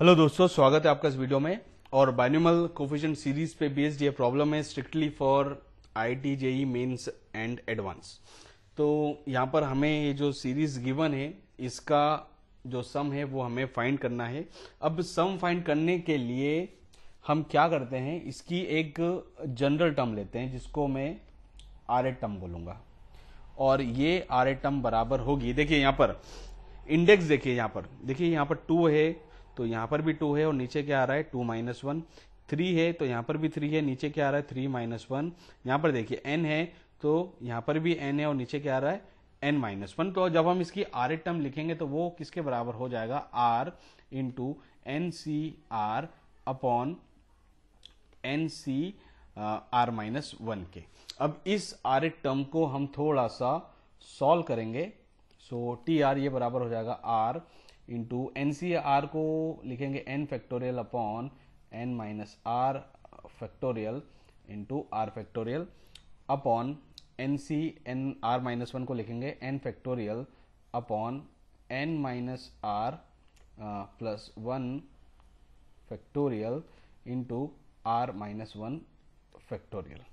hello दोस्तों स्वागत है आपका इस वीडियो में और बाइनिमल कोफिशियंट सीरीज पे बेस्ड ये प्रॉब्लम है strictly for I T JEE Mains and advance तो यहाँ पर हमें ये जो सीरीज गिवन है इसका जो सम है वो हमें फाइंड करना है अब सम फाइंड करने के लिए हम क्या करते हैं इसकी एक जनरल टर्म लेते हैं जिसको मैं आर ए टर्म बोलूंगा और ये आर ए टर्म बराबर होगी देखिए यहाँ पर इंडेक्स देखिए यहाँ पर देखिए यहाँ पर टू है तो यहाँ पर भी टू है और नीचे क्या आ रहा है टू माइनस वन थ्री है तो यहाँ पर भी थ्री है नीचे क्या आ रहा है थ्री माइनस वन यहाँ पर देखिए एन है तो यहाँ पर भी एन है और नीचे क्या आ रहा है एन माइनस वन तो जब हम इसकी आर टर्म लिखेंगे तो वो किसके बराबर हो जाएगा r into n C r upon n C r minus one के अब इस आर टर्म को हम थोड़ा सा सॉल्व करेंगे सो टी आर ये बराबर हो जाएगा r into n C r को लिखेंगे n factorial upon n minus r factorial into r factorial upon n C n r minus one को लिखेंगे n factorial upon n minus r plus one factorial into r minus one factorial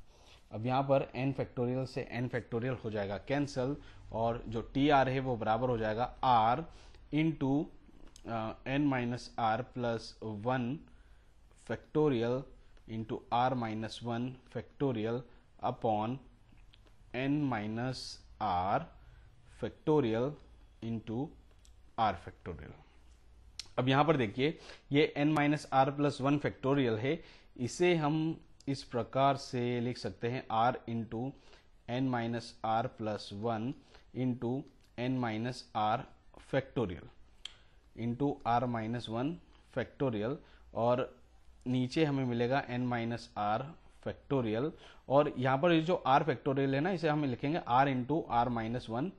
अब यहाँ पर n factorial से n factorial हो जाएगा cancel और जो टी आर है वो बराबर हो जाएगा r into n minus r plus one factorial into r minus one factorial upon n minus r factorial into r factorial अब यहां पर देखिए ये n minus r plus one factorial है इसे हम इस प्रकार से लिख सकते हैं r into n minus r plus one into n minus r factorial into r minus one factorial और नीचे हमें मिलेगा एन माइनस आर फैक्टोरियल और यहाँ पर ये जो आर फैक्टोरियल है ना इसे हम लिखेंगे r into r minus one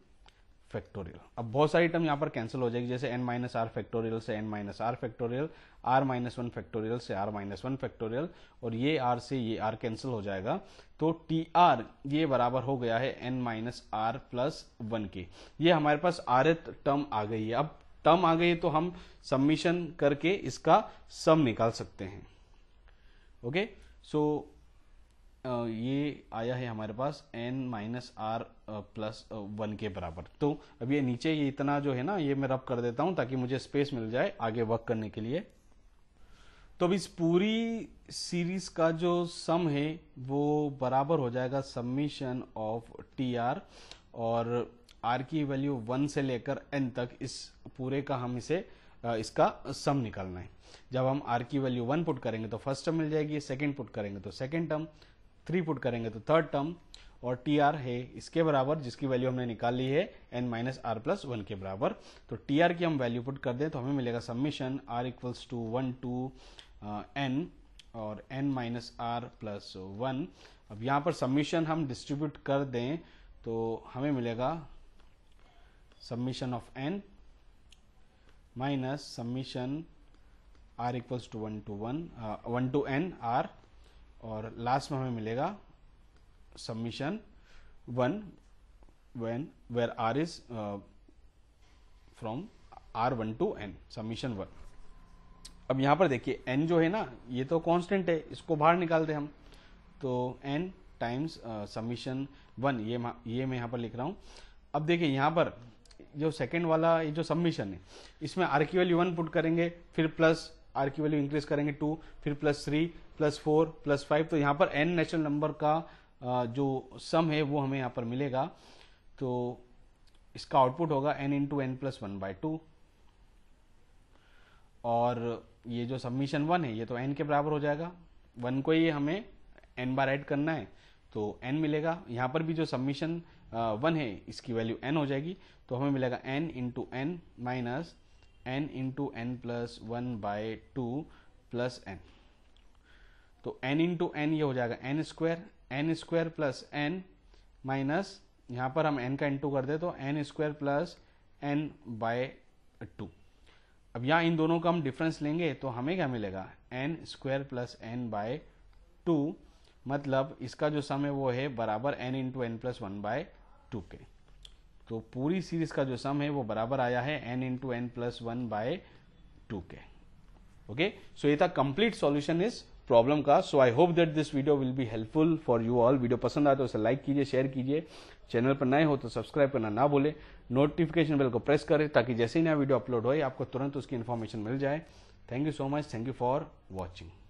factorial अब बहुत सारी टर्म यहाँ पर कैंसिल हो जाएगी जैसे एन माइनस आर फैक्टोरियल से n minus r factorial r minus one factorial से आर माइनस वन फैक्टोरियल और ये आर से ये आर कैंसिल हो जाएगा तो टी आर ये बराबर हो गया है n minus r plus one के ये हमारे पास आर टर्म आ गई है अब टर्म आ गई है तो हम सबमिशन करके इसका सम निकाल सकते हैं ओके सो ये आया है हमारे पास n minus r plus one के बराबर तो अब ये नीचे ये इतना जो है ना ये मैं रब कर देता हूं ताकि मुझे स्पेस मिल जाए आगे वर्क करने के लिए तो अब इस पूरी सीरीज का जो सम है वो बराबर हो जाएगा सबमिशन ऑफ टी आर और आर की वैल्यू वन से लेकर एन तक इस पूरे का हम इसे इसका सम निकालना है जब हम आर की वैल्यू वन पुट करेंगे तो फर्स्ट टर्म मिल जाएगी सेकेंड पुट करेंगे तो सेकेंड टर्म थ्री पुट करेंगे तो थर्ड टर्म और टी आर है इसके बराबर जिसकी वैल्यू हमने निकाल ली है n minus r plus one के बराबर तो टी आर की हम वैल्यू पुट कर दें तो हमें मिलेगा summation r equals to one to n और n minus r plus one अब यहाँ पर सबमिशन हम डिस्ट्रीब्यूट कर दें तो हमें मिलेगा summation of n minus summation r equals to one to one one to n r और लास्ट में हमें मिलेगा summation one when where r is from r one to n summation one अब यहां पर देखिए एन जो है ना ये तो कांस्टेंट है इसको बाहर निकालते हम तो एन टाइम्स समीशन वन ये ये मैं यहां पर लिख रहा हूं अब देखिए यहां पर जो सेकंड वाला ये जो सबमिशन है इसमें आर की वैल्यू वन पुट करेंगे फिर प्लस आर की वैल्यू इंक्रीज करेंगे टू फिर plus three plus four plus five तो यहाँ पर एन नेचुरल नंबर का जो सम है वो हमें यहाँ पर मिलेगा तो इसका आउटपुट होगा n into n plus one by two और ये जो सबमिशन वन है ये तो एन के बराबर हो जाएगा वन को ही हमें एन बार ऐड करना है तो एन मिलेगा यहाँ पर भी जो सबमिशन वन है इसकी वैल्यू एन हो जाएगी तो हमें मिलेगा n into n minus n into n plus one by two plus n तो एन इंटू एन ये हो जाएगा n square n square plus n minus यहाँ पर हम एन का इंटू कर दे तो n square plus n by two अब यहाँ इन दोनों का हम डिफरेंस लेंगे तो हमें क्या मिलेगा n square plus n by two मतलब इसका जो सम है वो है बराबर n into n plus one by two के तो पूरी सीरीज का जो सम है वो बराबर आया है n into n plus one by two के ओके सो ये था कंप्लीट सॉल्यूशन इस प्रॉब्लम का so I hope that this video will be helpful for you all video पसंद आए तो उसे लाइक कीजिए शेयर कीजिए चैनल पर नए हो तो सब्सक्राइब करना ना भूले नोटिफिकेशन बेल को प्रेस करें ताकि जैसे ही नया वीडियो अपलोड हो आपको तुरंत उसकी इन्फॉर्मेशन मिल जाए thank you so much thank you for watching